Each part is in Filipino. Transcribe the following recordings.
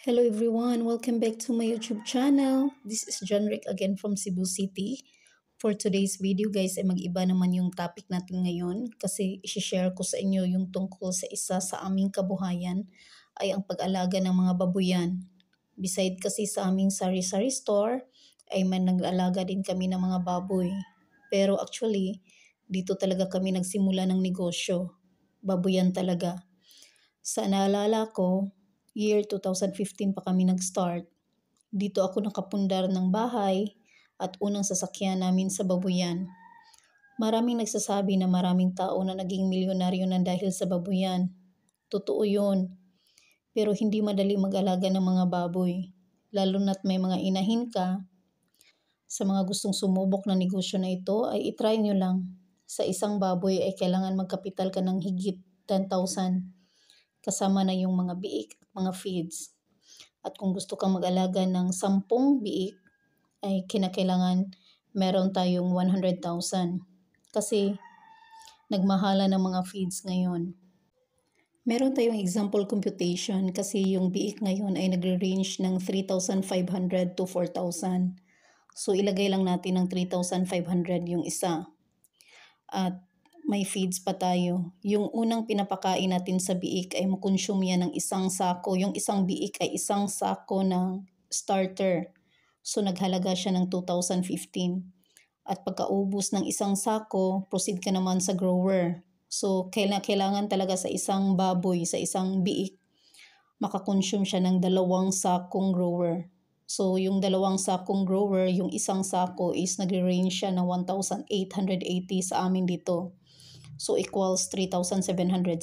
Hello everyone, welcome back to my YouTube channel. This is John Rick again from Cebu City. For today's video guys ay mag-iba naman yung topic natin ngayon kasi isi-share ko sa inyo yung tungkol sa isa sa aming kabuhayan ay ang pag-alaga ng mga babuyan. Beside kasi sa aming sari-sari store ay man nag-alaga din kami ng mga baboy. Pero actually, dito talaga kami nagsimula ng negosyo. Babuyan talaga. Sa naalala ko, year 2015 pa kami nag-start. Dito ako nakapundar ng bahay at unang sasakyan namin sa babuyan. Maraming nagsasabi na maraming tao na naging milyonaryo na dahil sa babuyan. Totoo yun. Pero hindi madali mag-alaga ng mga baboy, lalo na't may mga inahin ka. Sa mga gustong sumubok na negosyo na ito ay itry nyo lang. Sa isang baboy ay kailangan magkapital ka ng higit 10,000 kasama na yung mga biik at mga feeds. At kung gusto kang mag-alaga ng sampung biik, ay kinakailangan meron tayong 100,000. Kasi nagmahala ng mga feeds ngayon. Meron tayong example computation kasi yung biik ngayon ay nagre-range ng 3,500 to 4,000. So ilagay lang natin ng 3,500 yung isa. At may feeds pa tayo. Yung unang pinapakain natin sa biik ay makonsume yan ng isang sako. Yung isang biik ay isang sako ng starter. So naghalaga siya ng 2015. At pagkaubos ng isang sako, proceed ka naman sa grower. So kailangan talaga sa isang baboy, sa isang biik, makakonsume siya ng dalawang sakong grower. So, yung dalawang sakong grower, yung isang sako is nagre-range siya ng 1,880 sa amin dito. So, equals 3,760.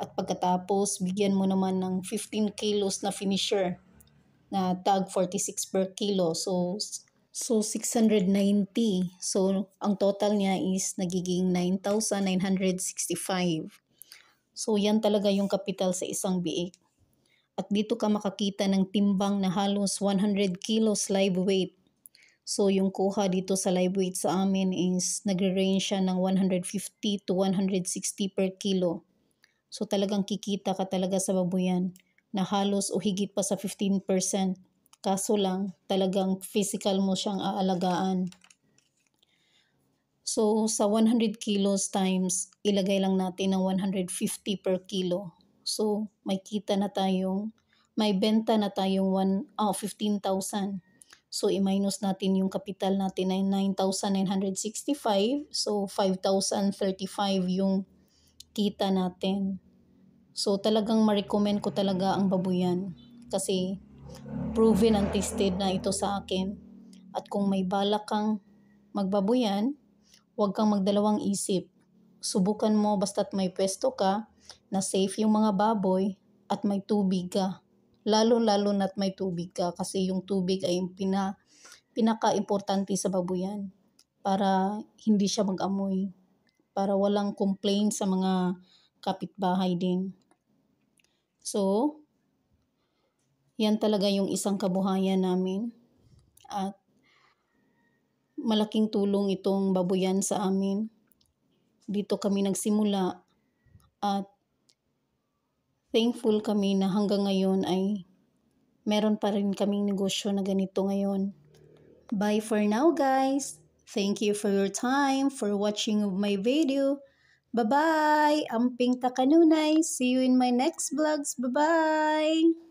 At pagkatapos, bigyan mo naman ng 15 kilos na finisher na tag 46 per kilo. So, so 690. So, ang total niya is nagiging 9,965. So, yan talaga yung kapital sa isang biik. At dito ka makakita ng timbang na halos 100 kilos live weight So, yung kuha dito sa live weight sa amin is nagre-range siya ng 150 to 160 per kilo. So, talagang kikita ka talaga sa babuyan na halos o higit pa sa 15%. Kaso lang, talagang physical mo siyang aalagaan. So, sa 100 kilos times, ilagay lang natin ng 150 per kilo. So, may kita na tayong, may benta na tayong 1, oh, 15,000 So, i-minus natin yung capital natin na 9,965. So, 5,035 yung kita natin. So, talagang ma-recommend ko talaga ang babuyan. Kasi, proven and tested na ito sa akin. At kung may balak kang magbabuyan, huwag kang magdalawang isip. Subukan mo basta't may pwesto ka, na safe yung mga baboy, at may tubig ka lalo-lalo na't may tubig ka kasi yung tubig ay yung pina, pinaka-importante sa babuyan para hindi siya mag-amoy, para walang complain sa mga kapitbahay din. So, yan talaga yung isang kabuhayan namin. At malaking tulong itong babuyan sa amin. Dito kami nagsimula at thankful kami na hanggang ngayon ay meron pa rin kaming negosyo na ganito ngayon. Bye for now guys! Thank you for your time, for watching my video. Bye-bye! Amping Takanunay! See you in my next vlogs. Bye-bye!